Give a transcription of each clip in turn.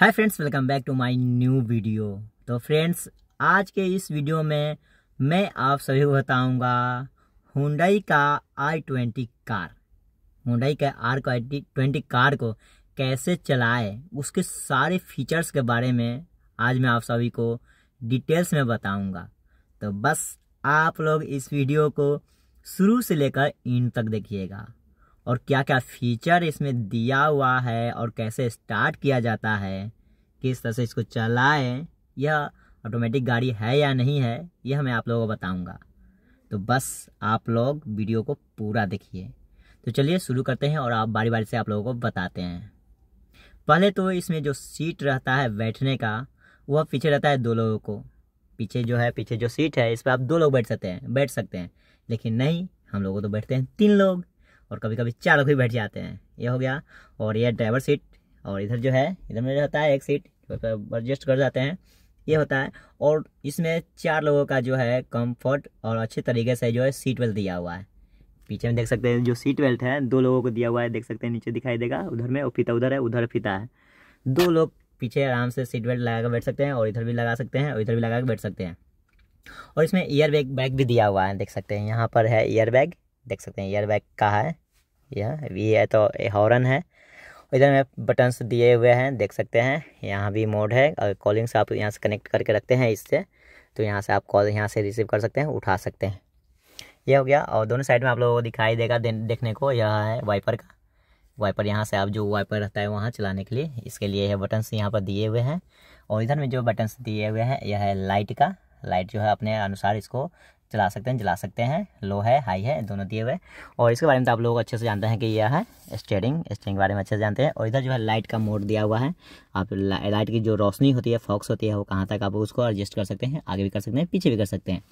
hi friends welcome back to my new video तो friends आज के इस वीडियो में मैं आप सभी को बताऊंगा हुंडई का आई ट्वेंटी कार हुंडई का आर आई ट्वेंटी कार को कैसे चलाए उसके सारे फीचर्स के बारे में आज मैं आप सभी को डिटेल्स में बताऊंगा तो बस आप लोग इस वीडियो को शुरू से लेकर इन तक देखिएगा और क्या क्या फीचर इसमें दिया हुआ है और कैसे स्टार्ट किया जाता है किस तरह से इसको चलाएं यह ऑटोमेटिक गाड़ी है या नहीं है यह मैं आप लोगों को बताऊंगा तो बस आप लोग वीडियो को पूरा देखिए तो चलिए शुरू करते हैं और आप बारी बारी से आप लोगों को बताते हैं पहले तो इसमें जो सीट रहता है बैठने का वह पीछे रहता है दो लोगों को पीछे जो है पीछे जो सीट है इस पर आप दो लोग बैठ सकते हैं बैठ सकते हैं लेकिन नहीं हम लोगों तो बैठते हैं तीन लोग और कभी कभी चार लोग भी बैठ जाते हैं ये हो गया और ये ड्राइवर सीट और इधर जो है इधर में रहता है एक सीट एडजस्ट कर जाते हैं ये होता है और इसमें चार लोगों का जो है कंफर्ट और अच्छे तरीके से जो है सीट बेल्ट दिया हुआ है पीछे में देख सकते हैं जो सीट बेल्ट है दो लोगों को दिया हुआ है देख सकते हैं नीचे दिखाई देगा उधर में फीता उधर है उधर फीता है दो लोग पीछे आराम से सीट बेल्ट लगा कर बैठ सकते हैं और इधर भी लगा सकते हैं और इधर भी लगा कर बैठ सकते हैं और इसमें ईयर बैग बैग भी दिया हुआ है देख सकते हैं यहाँ पर है ईयर बैग देख सकते हैं एयरबैग का है यह ये है तो हॉर्न है इधर में बटन्स दिए हुए हैं देख सकते हैं यहाँ भी मोड है और से आप यहाँ से कनेक्ट करके रखते हैं इससे तो यहाँ से आप कॉल यहाँ से रिसीव कर सकते हैं उठा सकते हैं यह हो गया और दोनों साइड में आप लोगों को दिखाई देगा देखने को यह है वाइपर का वाइपर यहाँ से आप जो वाइपर रहता है वहाँ चलाने के लिए इसके लिए यह बटन्स यहाँ पर दिए हुए हैं और इधर में जो बटन्स दिए हुए हैं यह है लाइट का लाइट जो है अपने अनुसार इसको चला सकते हैं जला सकते हैं लो है हाई है दोनों दिए हुए और इसके बारे में तो आप लोग अच्छे से जानते हैं कि यह है स्टेयरिंग स्टेयरिंग के बारे में अच्छे से जानते हैं और इधर जो है लाइट का मोड दिया हुआ है आप लाइट की जो रोशनी होती है फॉक्स होती है वो कहाँ तक आप उसको एडजस्ट कर सकते हैं आगे भी कर सकते हैं पीछे भी कर सकते हैं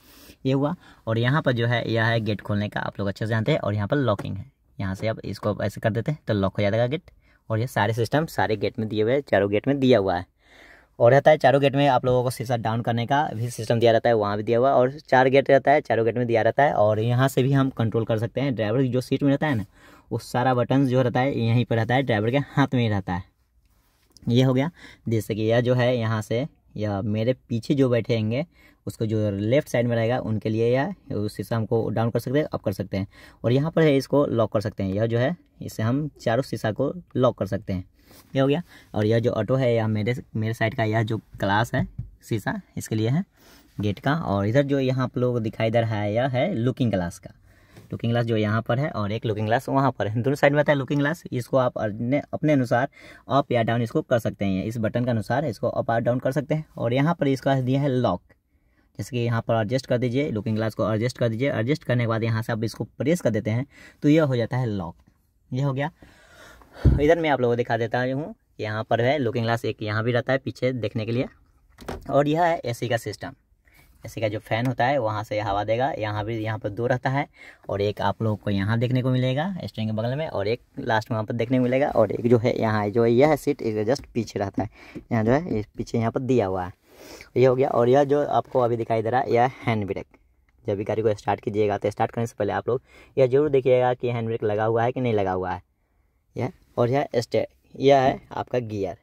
ये हुआ और यहाँ पर जो है यह है गेट खोलने का आप लोग अच्छे से जानते हैं और यहाँ पर लॉकिंग है यहाँ से आप इसको ऐसे कर देते हैं तो लॉक हो जाएगा गेट और ये सारे सिस्टम सारे गेट में दिए हुए चारों गेट में दिया हुआ है और रहता है चारों गेट में आप लोगों को शीशा डाउन करने का भी सिस्टम दिया रहता है वहाँ भी दिया हुआ और चार गेट रहता है चारों गेट में दिया रहता है और यहाँ से भी हम कंट्रोल कर सकते हैं ड्राइवर जो सीट में रहता है ना वो सारा बटन जो रहता है यहीं पर रहता है ड्राइवर के हाथ में ही रहता है ये हो गया जैसे कि यह जो है यहाँ से या मेरे पीछे जो बैठेंगे उसको जो लेफ्ट साइड में रहेगा उनके लिए या शीशा हमको डाउन कर सकते हैं अप कर सकते हैं और यहाँ पर है इसको लॉक कर सकते हैं यह जो है इससे हम चारों शीशा को लॉक कर सकते हैं यह हो गया और यह जो ऑटो है यह मेरे मेरे साइड का यह जो क्लास है शीशा इसके लिए है गेट का और इधर जो यहाँ आप लोग दिखाई दे रहा है यह है लुकिंग ग्लास का लुकिंग ग्लास जो यहाँ पर है और एक लुकिंग ग्लास वहाँ पर है दोनों साइड में आता है लुकिंग ग्लास इसको आप अपने अपने अनुसार अप या डाउन इसको कर सकते हैं इस बटन के अनुसार इसको अप और डाउन कर सकते हैं और यहाँ पर इसका दिया है लॉक जैसे कि यहाँ पर एडजस्ट कर दीजिए लुकिंग ग्लास को एडजस्ट कर दीजिए एडजस्ट करने के बाद यहाँ से आप इसको प्रेस कर देते हैं तो यह हो जाता है लॉक ये हो गया इधर मैं आप लोगों को दिखा देता हूँ यहाँ पर है लुकिंग ग्लास एक यहाँ भी रहता है पीछे देखने के लिए और यह है एसी का सिस्टम एसी का जो फैन होता है वहाँ से हवा देगा यहाँ भी यहाँ पर दो रहता है और एक आप लोगों को यहाँ देखने को मिलेगा स्टैंड के बगल में और एक लास्ट में वहाँ पर देखने को मिलेगा और एक जो है यहाँ जो यह सीट जस्ट पीछे रहता है यहाँ जो है पीछे यहाँ पर दिया हुआ है ये हो गया और यह जो आपको अभी दिखाई दे रहा है यह हैंड ब्रेक जब भी गाड़ी को स्टार्ट कीजिएगा तो स्टार्ट करने से पहले आप लोग यह जरूर देखिएगा कि हैंड ब्रेक लगा हुआ है कि नहीं लगा हुआ है यह और यह स्टे यह है आपका गियर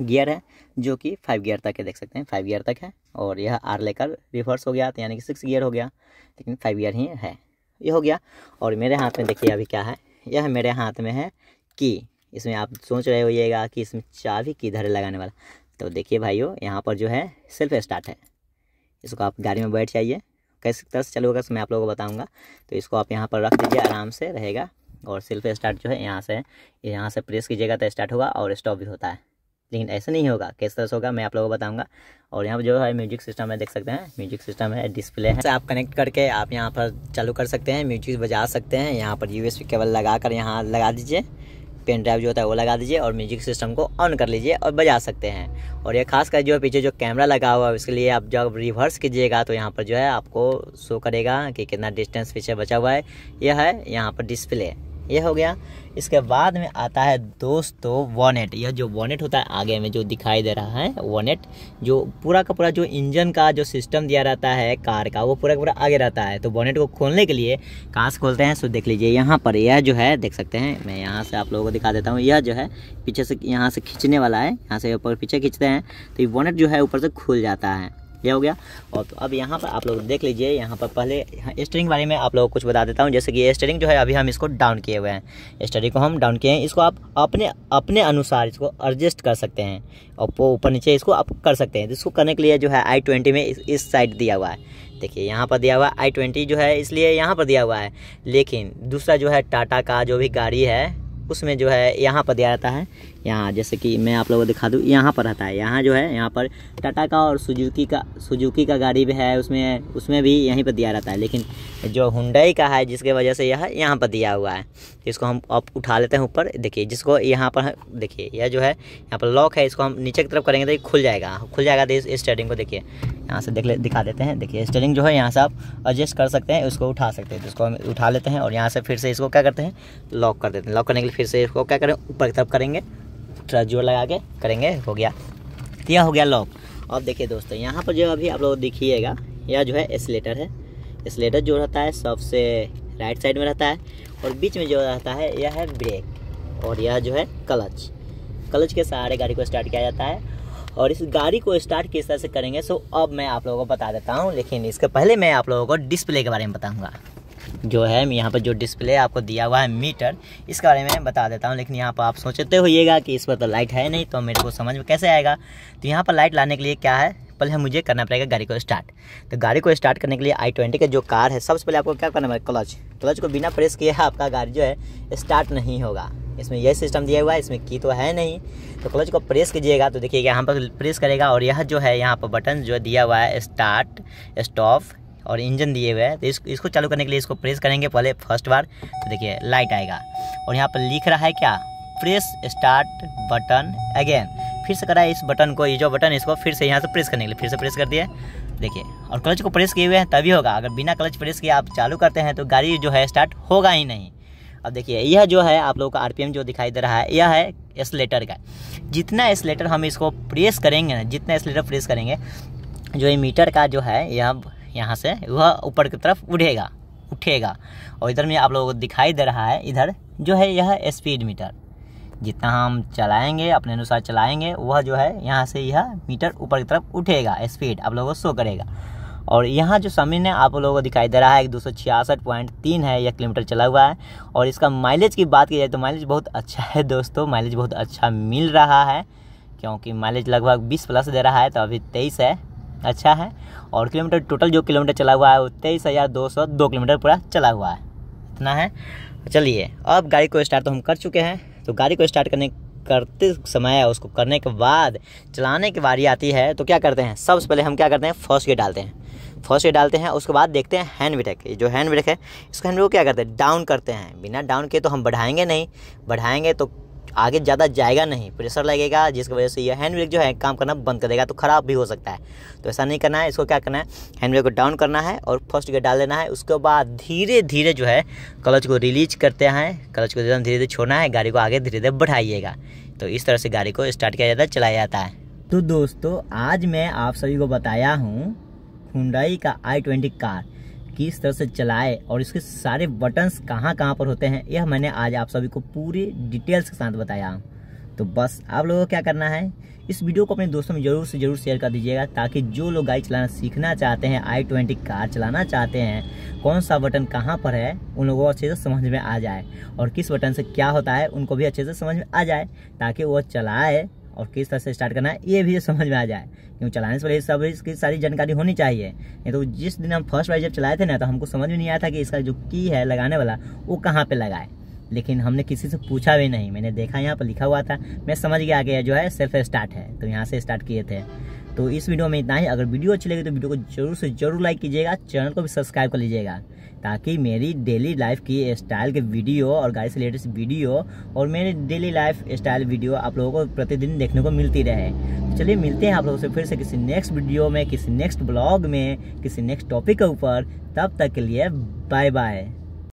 गियर है जो कि फाइव गियर तक है देख सकते हैं फाइव गियर तक है और यह आर लेकर रिवर्स हो गया तो यानी कि सिक्स गियर हो गया लेकिन फाइव गियर ही है ये हो गया और मेरे हाथ में देखिए अभी क्या है यह मेरे हाथ में है की इसमें आप सोच रहे होइएगा कि इसमें चाबी किधर लगाने वाला तो देखिए भाइयों यहाँ पर जो है सेल्फ स्टार्ट है इसको आप गाड़ी में बैठ जाइए कैसे तरह से चलोगा मैं आप लोगों को बताऊँगा तो इसको आप यहाँ पर रख दीजिए आराम से रहेगा और सेल्फ स्टार्ट जो है यहाँ से यहाँ से प्रेस कीजिएगा तो स्टार्ट होगा और स्टॉप भी होता है लेकिन ऐसा नहीं होगा कैसे तरह से होगा मैं आप लोगों को बताऊँगा और यहाँ पर जो है म्यूजिक सिस्टम है देख सकते हैं म्यूजिक सिस्टम है डिस्प्ले है आप कनेक्ट करके आप यहाँ पर चालू कर सकते हैं म्यूजिक बजा सकते हैं यहाँ पर पी केबल लगा कर यहाँ लगा दीजिए पेन ड्राइव जो होता है वो लगा दीजिए और म्यूजिक सिस्टम को ऑन कर लीजिए और बजा सकते हैं और ये खास कर जो पीछे जो कैमरा लगा हुआ है उसके लिए आप जब रिवर्स कीजिएगा तो यहाँ पर जो है आपको शो करेगा कि कितना डिस्टेंस पीछे बचा हुआ है यह है यहाँ पर डिस्प्ले ये हो गया इसके बाद में आता है दोस्तों वॉनेट यह जो वॉनेट होता है आगे में जो दिखाई दे रहा है वॉनेट जो पूरा का पूरा जो इंजन का जो सिस्टम दिया रहता है कार का वो पूरा का पूरा आगे रहता है तो वॉनेट को खोलने के लिए कहाँ से खोलते हैं सो देख लीजिए यहाँ पर यह जो है देख सकते हैं मैं यहाँ से आप लोगों को दिखा देता हूँ यह जो है पीछे से यहाँ से खींचने वाला है यहाँ से ऊपर पीछे खींचते हैं तो ये वॉनेट जो है ऊपर से खुल जाता है ये हो गया और तो अब यहाँ पर आप लोग देख लीजिए यहाँ पर पहले स्टेरिंग बारे में आप लोगों को कुछ बता देता हूँ जैसे कि स्टेरिंग जो है अभी हम इसको डाउन किए हुए हैं स्टरिंग को हम डाउन किए हैं इसको आप अपने अपने अनुसार इसको एडजस्ट कर सकते हैं और ऊपर नीचे इसको आप कर सकते हैं तो इसको करने के लिए जो है आई ट्वेंटी में इस, इस साइड दिया हुआ है देखिए यहाँ पर दिया हुआ है आई ट्वेंटी जो है इसलिए यहाँ पर दिया हुआ है लेकिन दूसरा जो है टाटा का जो भी गाड़ी है उसमें जो है यहाँ पर दिया जाता है यहाँ जैसे कि मैं आप लोगों को दिखा दूँ यहाँ पर रहता है यहाँ जो है यहाँ पर टाटा का और सुजुकी का सुजुकी का गाड़ी भी है उसमें उसमें भी यहीं पर दिया रहता है लेकिन जो हुंडई का है जिसके वजह से यह यहाँ पर दिया हुआ है इसको हम आप उठा लेते हैं ऊपर देखिए जिसको यहाँ पर देखिए यह जो है यहाँ पर लॉक है इसको हम नीचे की तरफ करेंगे तो ये खुल जाएगा खुल जाएगा तो स्टेयरिंग को देखिए यहाँ से देख ले दिखा देते हैं देखिए स्टेयरिंग जो है यहाँ से आप एडजस्ट कर सकते हैं उसको उठा सकते हैं जिसको इसको हम उठा लेते हैं और यहाँ से फिर से इसको क्या करते हैं लॉक कर देते हैं लॉक करने के लिए फिर से इसको क्या करें ऊपर की तरफ करेंगे थोड़ा जोर लगा के करेंगे हो गया तो यह हो गया लॉक अब देखिए दोस्तों यहाँ पर जो अभी आप लोग देखिएगा यह जो है एसलेटर है एसलेटर जो रहता है सबसे राइट साइड में रहता है और बीच में जो रहता है यह है ब्रेक और यह जो है क्लच क्लच के सहारे गाड़ी को स्टार्ट किया जाता है और इस गाड़ी को स्टार्ट किस तरह से करेंगे सो अब मैं आप लोगों को बता देता हूँ लेकिन इसके पहले मैं आप लोगों को डिस्प्ले के बारे में बताऊँगा जो है यहाँ पर जो डिस्प्ले आपको दिया हुआ है मीटर इसके बारे में बता देता हूँ लेकिन यहाँ पर आप सोचते होइएगा कि इस पर तो लाइट है नहीं तो मेरे को समझ में कैसे आएगा तो यहाँ पर लाइट लाने के लिए क्या है पहले मुझे करना पड़ेगा गाड़ी को स्टार्ट तो गाड़ी को स्टार्ट करने के लिए आई ट्वेंटी का जो कार है सबसे पहले आपको क्या करना पड़ेगा क्लच क्लच को बिना प्रेस किए आपका गाड़ी जो है स्टार्ट नहीं होगा इसमें यह सिस्टम दिया हुआ है इसमें की तो है नहीं तो क्लच को प्रेस कीजिएगा तो देखिएगा यहाँ पर प्रेस करेगा और यह जो है यहाँ पर बटन जो दिया हुआ है स्टार्ट स्टॉप और इंजन दिए हुए हैं तो इस, इसको चालू करने के लिए इसको प्रेस करेंगे पहले फर्स्ट बार तो देखिए लाइट आएगा और यहाँ पर लिख रहा है क्या प्रेस स्टार्ट बटन अगेन फिर से करा है इस बटन को ये जो बटन इसको फिर से यहाँ से प्रेस करने के लिए फिर से प्रेस कर दिए देखिए और क्लच को प्रेस किए हुए हैं तभी होगा अगर बिना क्लच प्रेस किए आप चालू करते हैं तो गाड़ी जो है स्टार्ट होगा ही नहीं अब देखिए यह जो है आप लोगों का आरपीएम जो दिखाई दे रहा है यह है एसलेटर का जितना एसलेटर हम इसको प्रेस करेंगे ना जितना एसलेटर प्रेस करेंगे जो ये मीटर का जो है यह यहाँ से वह ऊपर की तरफ उड़ेगा उठेगा और इधर में आप लोगों को दिखाई दे रहा है इधर जो है यह स्पीड मीटर जितना हम चलाएंगे अपने अनुसार चलाएंगे वह जो है यहाँ से यह मीटर ऊपर की तरफ उठेगा स्पीड आप लोगों को शो करेगा और यहाँ जो समीन है आप लोगों को दिखाई दे रहा है दो सौ छियासठ पॉइंट तीन है यह किलोमीटर चला हुआ है और इसका माइलेज की बात की जाए तो माइलेज बहुत अच्छा है दोस्तों माइलेज बहुत अच्छा मिल रहा है क्योंकि माइलेज लगभग बीस प्लस दे रहा है तो अभी तेईस है अच्छा है और किलोमीटर टोटल जो किलोमीटर चला हुआ है वो तेईस हज़ार दो सौ दो किलोमीटर पूरा चला हुआ है इतना है चलिए अब गाड़ी को स्टार्ट तो हम कर चुके हैं तो गाड़ी को स्टार्ट करने करते समय उसको करने के बाद चलाने की बारी आती है तो क्या करते हैं सबसे पहले हम क्या करते हैं फर्स्ट गेयर डालते हैं फर्स्ट गेयर डालते हैं उसके बाद देखते हैं हैंड ब्रेक जो हैंड ब्रेक है इसको हैंड ब्रेक क्या करते हैं डाउन करते हैं बिना डाउन किए तो हम बढ़ाएंगे नहीं बढ़ाएंगे तो आगे ज़्यादा जाएगा नहीं प्रेशर लगेगा जिसकी वजह से यह हैंड ब्रेक जो है काम करना बंद कर देगा तो ख़राब भी हो सकता है तो ऐसा नहीं करना है इसको क्या करना है हैंड ब्रेक को डाउन करना है और फर्स्ट गेयर डाल देना है उसके बाद धीरे धीरे जो है क्लच को रिलीज करते हैं क्लच को धीरे धीरे छोड़ना है गाड़ी को आगे धीरे धीरे बढ़ाइएगा तो इस तरह से गाड़ी को स्टार्ट किया जाता है चलाया जाता है तो दोस्तों आज मैं आप सभी को बताया हूँ हुडाई का आई ट्वेंटी कार किस तरह से चलाए और इसके सारे बटन्स कहाँ कहाँ पर होते हैं यह मैंने आज आप सभी को पूरे डिटेल्स के साथ बताया तो बस आप लोगों को क्या करना है इस वीडियो को अपने दोस्तों में जरूर से जरूर शेयर कर दीजिएगा ताकि जो लोग गाड़ी चलाना सीखना चाहते हैं आई ट्वेंटी कार चलाना चाहते हैं कौन सा बटन कहाँ पर है उन लोगों को अच्छे से समझ में आ जाए और किस बटन से क्या होता है उनको भी अच्छे से समझ में आ जाए ताकि वो चलाए और किस तरह से स्टार्ट करना है ये भी समझ में आ जाए क्योंकि चलाने से पहले सब इसकी सारी जानकारी होनी चाहिए नहीं तो जिस दिन हम फर्स्ट बार जब चलाए थे ना तो हमको समझ में नहीं आया था कि इसका जो की है लगाने वाला वो कहाँ पर लगाए लेकिन हमने किसी से पूछा भी नहीं मैंने देखा यहाँ पर लिखा हुआ था मैं समझ गया कि जो है सेल्फ स्टार्ट है तो यहाँ से स्टार्ट किए थे तो इस वीडियो में इतना ही अगर वीडियो अच्छी लगी तो वीडियो को जरूर से जरूर लाइक कीजिएगा चैनल को भी सब्सक्राइब कर लीजिएगा ताकि मेरी डेली लाइफ की स्टाइल के वीडियो और गाड़ी से लेटेस्ट वीडियो और मेरी डेली लाइफ स्टाइल वीडियो आप लोगों को प्रतिदिन देखने को मिलती रहे तो चलिए मिलते हैं आप लोगों से फिर से किसी नेक्स्ट वीडियो में किसी नेक्स्ट ब्लॉग में किसी नेक्स्ट टॉपिक के ऊपर तब तक के लिए बाय बाय